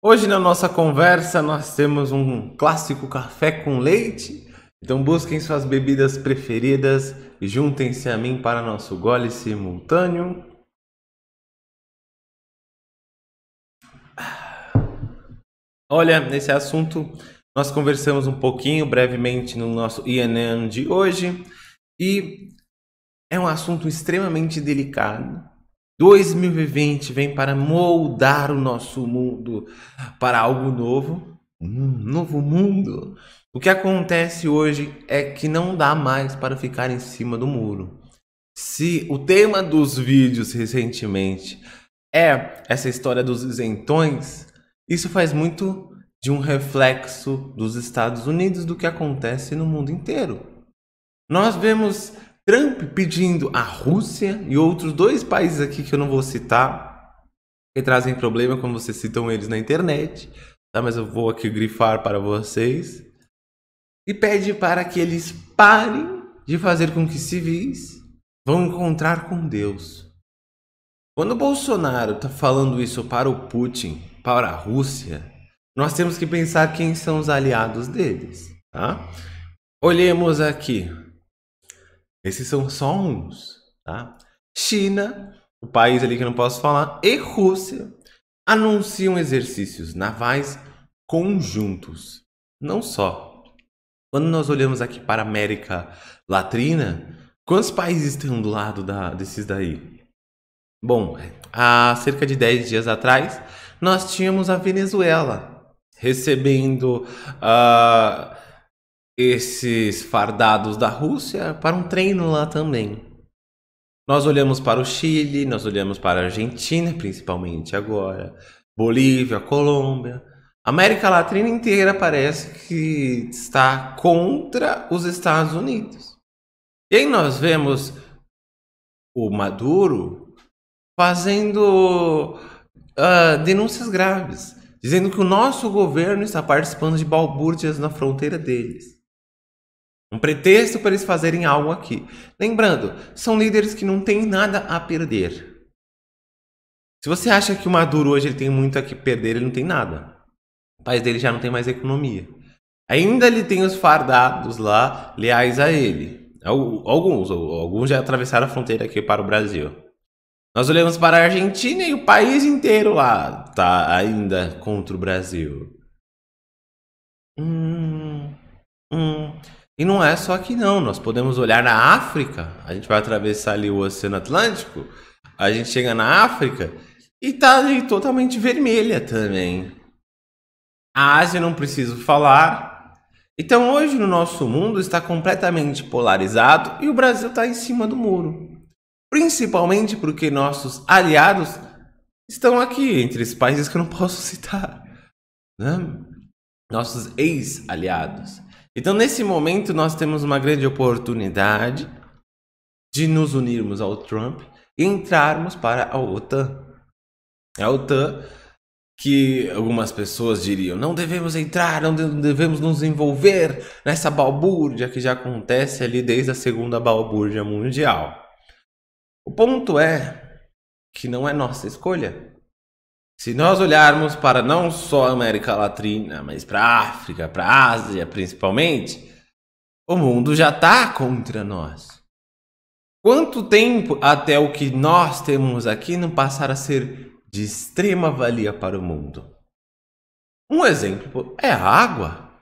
Hoje na nossa conversa nós temos um clássico café com leite. Então busquem suas bebidas preferidas e juntem-se a mim para nosso gole simultâneo. Olha, nesse assunto nós conversamos um pouquinho brevemente no nosso INN de hoje e é um assunto extremamente delicado 2020 vem para moldar o nosso mundo para algo novo, um novo mundo. O que acontece hoje é que não dá mais para ficar em cima do muro. Se o tema dos vídeos recentemente é essa história dos isentões, isso faz muito de um reflexo dos Estados Unidos do que acontece no mundo inteiro. Nós vemos Trump pedindo a Rússia e outros dois países aqui que eu não vou citar, que trazem problema quando vocês citam eles na internet, tá? mas eu vou aqui grifar para vocês, e pede para que eles parem de fazer com que civis vão encontrar com Deus. Quando Bolsonaro está falando isso para o Putin, para a Rússia, nós temos que pensar quem são os aliados deles. Tá? Olhemos aqui esses são só uns, tá? China, o país ali que eu não posso falar, e Rússia anunciam exercícios navais conjuntos. Não só. Quando nós olhamos aqui para a América Latina, quantos países estão do lado da, desses daí? Bom, há cerca de 10 dias atrás, nós tínhamos a Venezuela recebendo. Uh, esses fardados da Rússia para um treino lá também. Nós olhamos para o Chile, nós olhamos para a Argentina, principalmente agora, Bolívia, Colômbia. A América Latina inteira parece que está contra os Estados Unidos. E aí nós vemos o Maduro fazendo uh, denúncias graves, dizendo que o nosso governo está participando de balbúrdias na fronteira deles. Um pretexto para eles fazerem algo aqui. Lembrando, são líderes que não têm nada a perder. Se você acha que o Maduro hoje ele tem muito a que perder, ele não tem nada. O país dele já não tem mais economia. Ainda ele tem os fardados lá leais a ele. Alguns, alguns já atravessaram a fronteira aqui para o Brasil. Nós olhamos para a Argentina e o país inteiro lá está ainda contra o Brasil. Hum, hum. E não é só aqui não, nós podemos olhar na África, a gente vai atravessar ali o Oceano Atlântico, a gente chega na África e tá ali totalmente vermelha também. A Ásia não preciso falar. Então hoje no nosso mundo está completamente polarizado e o Brasil está em cima do muro. Principalmente porque nossos aliados estão aqui, entre os países que eu não posso citar. Né? Nossos ex-aliados. Então, nesse momento, nós temos uma grande oportunidade de nos unirmos ao Trump e entrarmos para a OTAN. A OTAN, que algumas pessoas diriam, não devemos entrar, não devemos nos envolver nessa balbúrdia que já acontece ali desde a Segunda Balbúrdia Mundial. O ponto é que não é nossa escolha. Se nós olharmos para não só a América Latina, mas para a África, para a Ásia principalmente, o mundo já está contra nós. Quanto tempo até o que nós temos aqui não passar a ser de extrema valia para o mundo? Um exemplo é a água.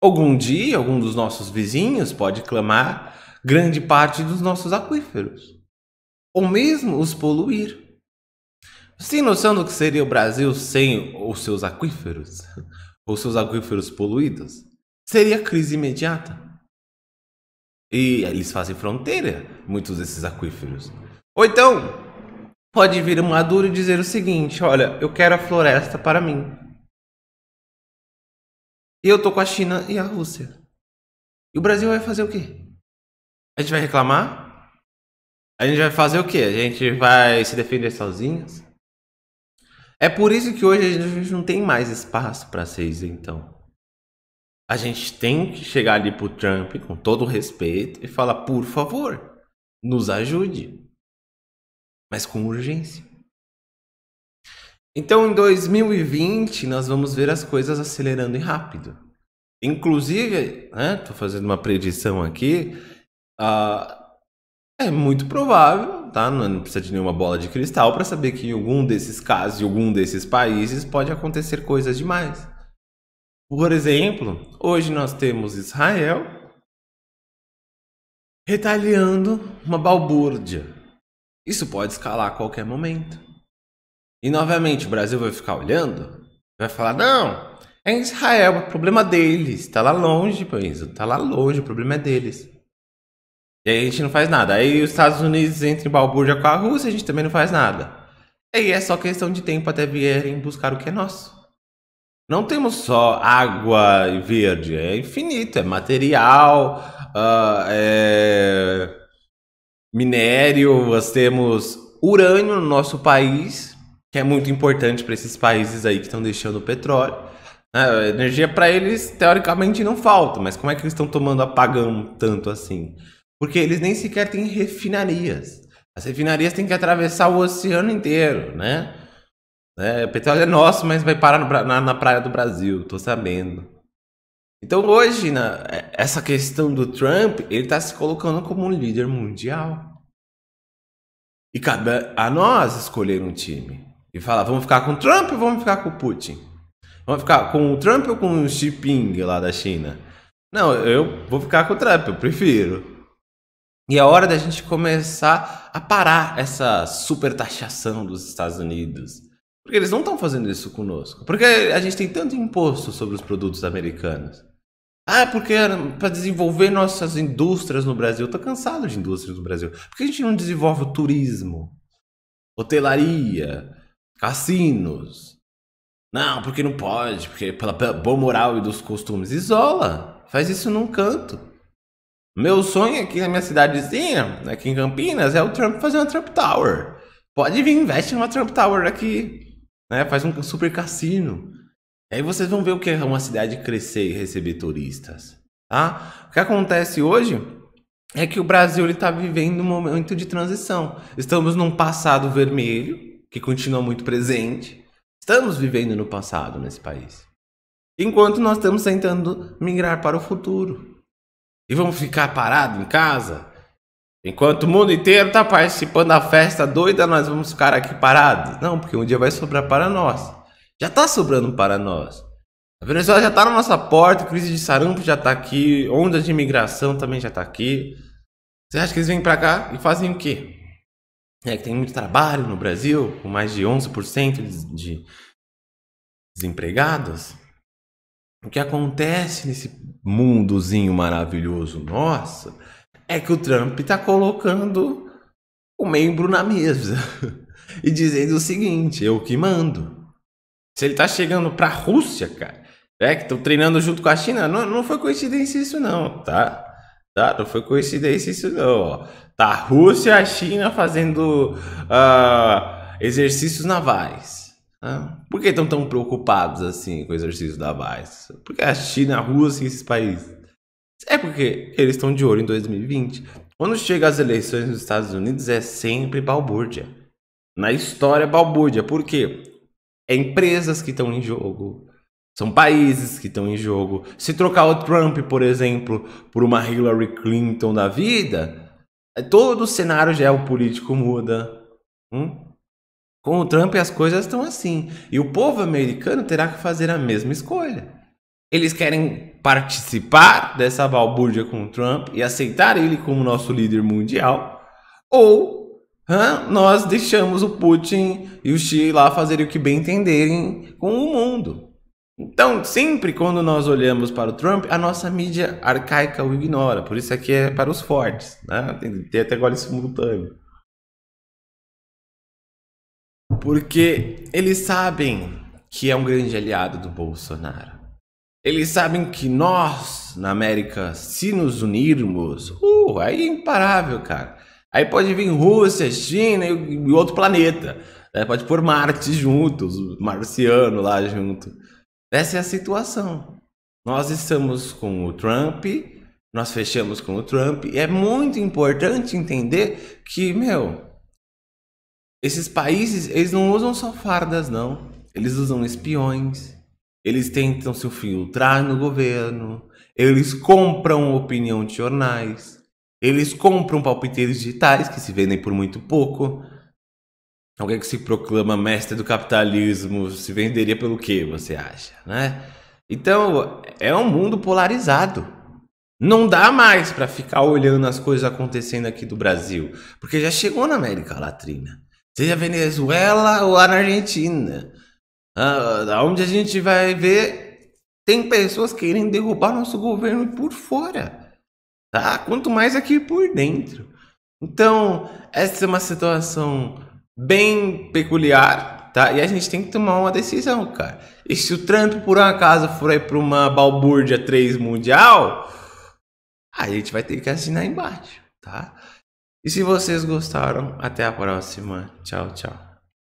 Algum dia, algum dos nossos vizinhos pode clamar grande parte dos nossos aquíferos, ou mesmo os poluir. Sem noção do que seria o Brasil sem os seus aquíferos, os seus aquíferos poluídos, seria crise imediata. E eles fazem fronteira, muitos desses aquíferos. Ou então, pode vir Maduro e dizer o seguinte: olha, eu quero a floresta para mim. E eu tô com a China e a Rússia. E o Brasil vai fazer o quê? A gente vai reclamar? A gente vai fazer o quê? A gente vai se defender sozinhos? É por isso que hoje a gente não tem mais espaço para ser Então, A gente tem que chegar ali pro Trump com todo respeito e falar, por favor, nos ajude. Mas com urgência. Então, em 2020, nós vamos ver as coisas acelerando e rápido. Inclusive, né, tô fazendo uma predição aqui, uh, é muito provável tá? Não precisa de nenhuma bola de cristal para saber que em algum desses casos, em algum desses países, pode acontecer coisas demais. Por exemplo, hoje nós temos Israel retaliando uma balbúrdia. Isso pode escalar a qualquer momento. E novamente o Brasil vai ficar olhando, vai falar: não, é Israel, o é problema deles, está lá longe, país, está lá longe, o problema é deles. E aí a gente não faz nada. Aí os Estados Unidos entram em balbúrdia com a Rússia, a gente também não faz nada. E aí é só questão de tempo até vierem buscar o que é nosso. Não temos só água e verde, é infinito, é material, uh, é minério, nós temos urânio no nosso país, que é muito importante para esses países aí que estão deixando o petróleo. Né? energia para eles, teoricamente, não falta, mas como é que eles estão tomando apagão tanto assim? Porque eles nem sequer têm refinarias. As refinarias têm que atravessar o oceano inteiro, né? É, o petróleo é nosso, mas vai parar no, na, na praia do Brasil, tô sabendo. Então hoje, na, é, essa questão do Trump, ele está se colocando como um líder mundial. E cabe a nós escolher um time. E falar, vamos ficar com o Trump ou vamos ficar com o Putin? Vamos ficar com o Trump ou com o Xi Jinping lá da China? Não, eu vou ficar com o Trump, eu prefiro. E é hora da gente começar a parar essa supertaxação dos Estados Unidos. Porque eles não estão fazendo isso conosco. Porque a gente tem tanto imposto sobre os produtos americanos. Ah, porque para desenvolver nossas indústrias no Brasil, eu cansado de indústrias no Brasil. Por que a gente não desenvolve o turismo, hotelaria, cassinos? Não, porque não pode, porque pela boa moral e dos costumes. Isola, faz isso num canto. Meu sonho aqui na minha cidadezinha, aqui em Campinas, é o Trump fazer uma Trump Tower. Pode vir, investe numa Trump Tower aqui. Né? Faz um super cassino. Aí vocês vão ver o que é uma cidade crescer e receber turistas. Tá? O que acontece hoje é que o Brasil está vivendo um momento de transição. Estamos num passado vermelho, que continua muito presente. Estamos vivendo no passado nesse país. Enquanto nós estamos tentando migrar para o futuro. E vamos ficar parado em casa? Enquanto o mundo inteiro está participando da festa doida, nós vamos ficar aqui parados? Não, porque um dia vai sobrar para nós. Já está sobrando para nós. A Venezuela já está na nossa porta, crise de sarampo já está aqui, onda de imigração também já está aqui. Você acha que eles vêm para cá e fazem o quê? É que tem muito trabalho no Brasil, com mais de 11% de desempregados. O que acontece nesse mundozinho maravilhoso nosso é que o Trump está colocando o membro na mesa e dizendo o seguinte: eu que mando. Se ele está chegando para a Rússia, cara, é que estão treinando junto com a China, não, não foi coincidência isso não, tá? Tá, não foi coincidência isso não. Tá a Rússia e a China fazendo uh, exercícios navais. Ah, por que estão tão preocupados assim com o exercício da base? Porque a China, a Rússia e assim, esses países? É porque eles estão de olho em 2020. Quando chega as eleições nos Estados Unidos é sempre balbúrdia. Na história é balbúrdia, por quê? É empresas que estão em jogo, são países que estão em jogo. Se trocar o Trump, por exemplo, por uma Hillary Clinton da vida, é, todo o cenário geopolítico muda. Hum? Com o Trump as coisas estão assim. E o povo americano terá que fazer a mesma escolha. Eles querem participar dessa balbúrdia com o Trump e aceitar ele como nosso líder mundial, ou nós deixamos o Putin e o Xi lá fazerem o que bem entenderem com o mundo. Então, sempre quando nós olhamos para o Trump, a nossa mídia arcaica o ignora. Por isso aqui é, é para os fortes. Né? Tem, tem até agora simultâneo. Porque eles sabem que é um grande aliado do Bolsonaro. Eles sabem que nós, na América, se nos unirmos, uh, aí é imparável, cara. Aí pode vir Rússia, China e outro planeta. Né? Pode pôr Marte junto, marciano lá junto. Essa é a situação. Nós estamos com o Trump, nós fechamos com o Trump, e é muito importante entender que, meu, esses países, eles não usam só fardas, não. Eles usam espiões, eles tentam se filtrar no governo, eles compram opinião de jornais, eles compram palpiteiros digitais que se vendem por muito pouco. Alguém que se proclama mestre do capitalismo se venderia pelo que você acha, né? Então, é um mundo polarizado. Não dá mais para ficar olhando as coisas acontecendo aqui do Brasil, porque já chegou na América Latina. Seja Venezuela ou lá na Argentina. aonde ah, onde a gente vai ver, tem pessoas querendo derrubar nosso governo por fora. Tá? Quanto mais aqui por dentro. Então, essa é uma situação bem peculiar, tá? E a gente tem que tomar uma decisão, cara. E se o Trump, por acaso, for aí para uma balbúrdia 3 mundial, a gente vai ter que assinar embaixo, tá? E se vocês gostaram, até a próxima. Tchau, tchau.